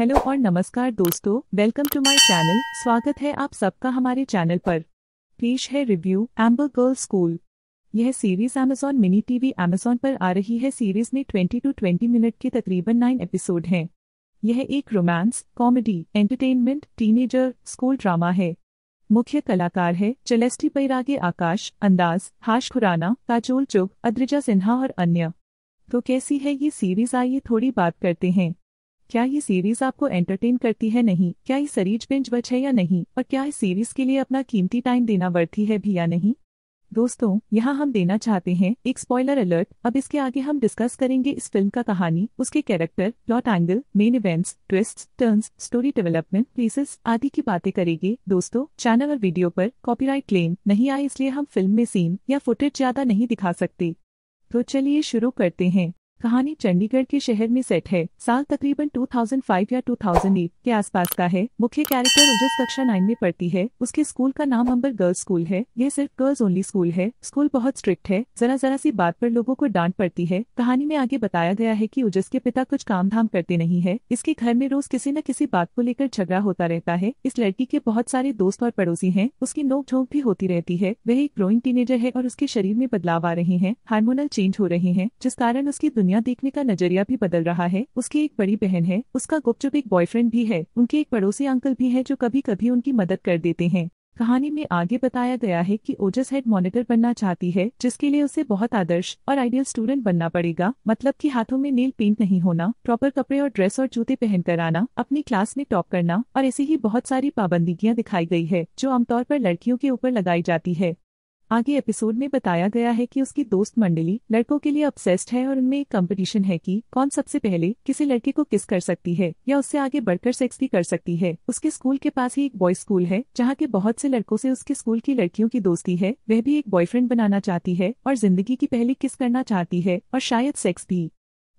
hello और नमस्कार दोस्तों वेलकम टू माय चैनल स्वागत है आप सबका हमारे चैनल पर पेश है रिव्यू एम्बर गर्ल स्कूल यह series Amazon mini TV Amazon पर आ रही है सीरीज में 20 टू 20 मिनट के तकरीबन नाइन एपिसोड हैं यह एक romance comedy entertainment teenager school drama है मुख्य कलाकार है चलेस्टी पैरागे आकाश अंदाज हाश खुराना काजोल चुग अद्रिजा सिन्हा और अन्य तो कैसी है ये सीरीज आइए थोड़ी बात करते हैं क्या ये सीरीज आपको एंटरटेन करती है नहीं क्या ये सरीज बिंज बच है या नहीं और क्या इस सीरीज के लिए अपना कीमती टाइम देना वर्ती है भी या नहीं दोस्तों यहाँ हम देना चाहते हैं एक स्पॉइलर अलर्ट अब इसके आगे हम डिस्कस करेंगे इस फिल्म का कहानी उसके character plot angle main events twist turns story development places आदि की बातें करेंगे दोस्तों चैनल और वीडियो पर कॉपीराइट क्लेम नहीं आए इसलिए हम फिल्म में सीन या फुटेज ज्यादा नहीं दिखा सकते तो चलिए शुरू करते हैं कहानी चंडीगढ़ के शहर में सेट है साल तकरीबन 2005 या 2008 के आसपास का है मुख्य कैरेक्टर उजस कक्षा नाइन में पढ़ती है उसके स्कूल का नाम अंबर गर्ल्स स्कूल है यह सिर्फ गर्ल्स ओनली स्कूल है स्कूल बहुत स्ट्रिक्ट है जरा जरा सी बात पर लोगों को डांट पड़ती है कहानी में आगे बताया गया है की उजस के पिता कुछ काम धाम करते नहीं है इसके घर में रोज किसी न किसी बात को लेकर झगड़ा होता रहता है इस लड़की के बहुत सारे दोस्त और पड़ोसी है उसकी नोकझोंक भी होती रहती है वह एक ग्रोइंग टीनेजर है और उसके शरीर में बदलाव आ रहे हैं हार्मोनल चेंज हो रहे हैं जिस कारण उसकी दुनिया देखने का नजरिया भी बदल रहा है उसकी एक बड़ी बहन है उसका गुपचुप एक बॉयफ्रेंड भी है उनके एक पड़ोसी अंकल भी है जो कभी कभी उनकी मदद कर देते हैं कहानी में आगे बताया गया है कि ओजस हेड मॉनिटर बनना चाहती है जिसके लिए उसे बहुत आदर्श और आइडियल स्टूडेंट बनना पड़ेगा मतलब कि हाथों में नेल पेंट नहीं होना प्रॉपर कपड़े और ड्रेस और जूते पहनकर आना अपनी क्लास में टॉप करना और ऐसी ही बहुत सारी पाबंदियां दिखाई गई है जो आमतौर पर लड़कियों के ऊपर लगाई जाती है आगे एपिसोड में बताया गया है कि उसकी दोस्त मंडली लड़कों के लिए अपसेस्ड है और उनमें एक कंपटीशन है कि कौन सबसे पहले किसी लड़के को किस कर सकती है या उससे आगे बढ़कर सेक्स भी कर सकती है उसके स्कूल के पास ही एक बॉय स्कूल है जहाँ के बहुत से लड़कों से उसके स्कूल की लड़कियों की दोस्ती है वह भी एक बॉयफ्रेंड बनाना चाहती है और जिंदगी की पहली किस करना चाहती है और शायद सेक्स भी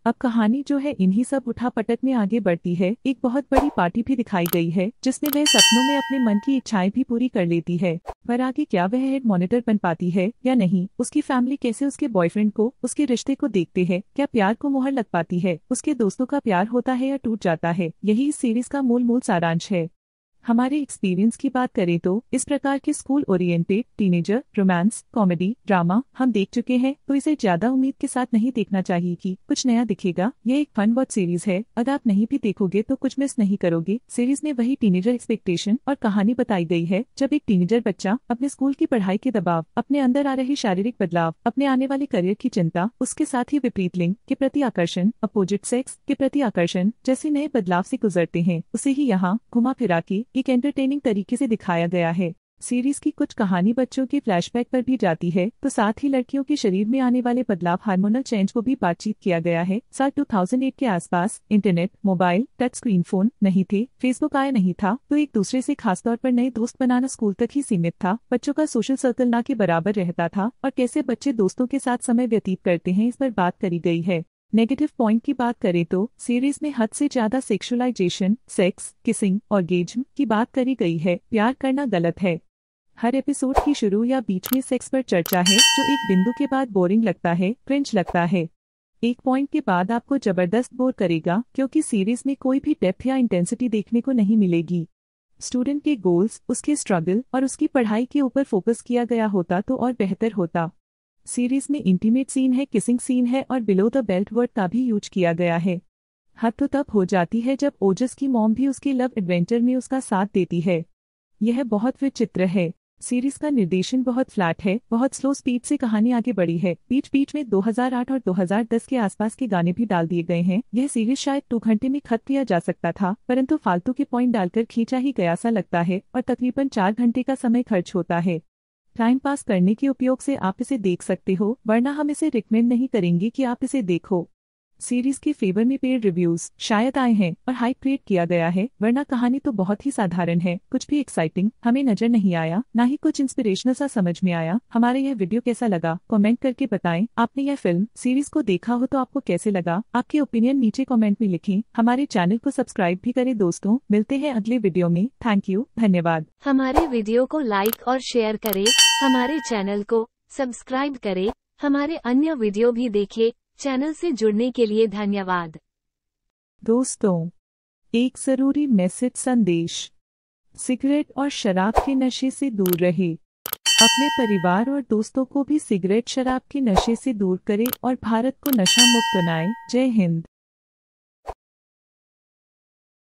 अब कहानी जो है इन्हीं सब उठा पटक में आगे बढ़ती है एक बहुत बड़ी पार्टी भी दिखाई गई है जिसमें वह सपनों में अपने मन की इच्छाएं भी पूरी कर लेती है पर आगे क्या वह हेड मॉनिटर बन पाती है या नहीं उसकी फैमिली कैसे उसके बॉयफ्रेंड को उसके रिश्ते को देखते हैं क्या प्यार को मोहर लग पाती है उसके दोस्तों का प्यार होता है या टूट जाता है यही इस सीरीज का मूल मूल सारांश है हमारे एक्सपीरियंस की बात करें तो इस प्रकार के school oriented teenager romance comedy drama हम देख चुके हैं तो इसे ज्यादा उम्मीद के साथ नहीं देखना चाहिए कि कुछ नया दिखेगा यह एक फन वॉच सीरीज है अगर आप नहीं भी देखोगे तो कुछ मिस नहीं करोगे सीरीज में वही टीनेजर एक्सपेक्टेशन और कहानी बताई गई है जब एक टीनेजर बच्चा अपने स्कूल की पढ़ाई के दबाव अपने अंदर आ रहे शारीरिक बदलाव अपने आने वाले करियर की चिंता उसके साथ ही विपरीत लिंग के प्रति आकर्षण अपोजिट सेक्स के प्रति आकर्षण जैसे नए बदलाव से गुजरते हैं उसे ही यहाँ घुमा फिरा के एक एंटरटेनिंग तरीके से दिखाया गया है सीरीज की कुछ कहानी बच्चों के फ्लैशबैक पर भी जाती है तो साथ ही लड़कियों के शरीर में आने वाले बदलाव हार्मोनल चेंज को भी बातचीत किया गया है साल 2008 के आसपास internet mobile touch screen phone नहीं थे फेसबुक आया नहीं था तो एक दूसरे से खासतौर पर नए दोस्त बनाना स्कूल तक ही सीमित था बच्चों का सोशल सर्कल न के बराबर रहता था और कैसे बच्चे दोस्तों के साथ समय व्यतीत करते हैं इस पर बात करी गई है नेगेटिव पॉइंट की बात करें तो सीरीज में हद से ज्यादा सेक्सुअलाइजेशन सेक्स किसिंग और गेज की बात करी गई है प्यार करना गलत है हर एपिसोड की शुरू या बीच में सेक्स पर चर्चा है जो एक बिंदु के बाद बोरिंग लगता है क्रिंच लगता है एक पॉइंट के बाद आपको जबरदस्त बोर करेगा क्योंकि सीरीज में कोई भी डेप्थ या इंटेंसिटी देखने को नहीं मिलेगी स्टूडेंट के गोल्स उसके स्ट्रगल और उसकी पढ़ाई के ऊपर फोकस किया गया होता तो और बेहतर होता सीरीज में इंटीमेट सीन है किसिंग सीन है और बिलो द बेल्ट वर्ड का भी यूज किया गया है हद तो तब हो जाती है जब ओजस की मॉम भी उसके लव एडवेंचर में उसका साथ देती है यह बहुत विचित्र है सीरीज का निर्देशन बहुत फ्लैट है बहुत स्लो स्पीड से कहानी आगे बढ़ी है बीच बीच में 2008 और 2010 के आसपास के गाने भी डाल दिए गए हैं यह सीरीज शायद दो घंटे में खत्म किया जा सकता था परंतु फालतू के पॉइंट डालकर खींचा ही गया सा लगता है और तकरीबन चार घंटे का समय खर्च होता है टाइम पास करने के उपयोग से आप इसे देख सकते हो वरना हम इसे रिकमेंड नहीं करेंगे कि आप इसे देखो सीरीज के फेवर में पेड रिव्यूज शायद आए हैं और हाइप क्रिएट किया गया है वरना कहानी तो बहुत ही साधारण है कुछ भी एक्साइटिंग हमें नजर नहीं आया ना ही कुछ इंस्पिरेशनल सा समझ में आया हमारे यह वीडियो कैसा लगा कमेंट करके बताएं आपने यह फिल्म सीरीज को देखा हो तो आपको कैसे लगा आपके ओपिनियन नीचे कॉमेंट में लिखे हमारे चैनल को सब्सक्राइब भी करे दोस्तों मिलते हैं अगले वीडियो में थैंक यू धन्यवाद हमारे वीडियो को लाइक और शेयर करें हमारे चैनल को सब्सक्राइब करें हमारे अन्य वीडियो भी देखें चैनल से जुड़ने के लिए धन्यवाद दोस्तों एक जरूरी मैसेज संदेश सिगरेट और शराब के नशे से दूर रहे अपने परिवार और दोस्तों को भी सिगरेट शराब के नशे से दूर करें और भारत को नशा मुक्त बनाए जय हिंद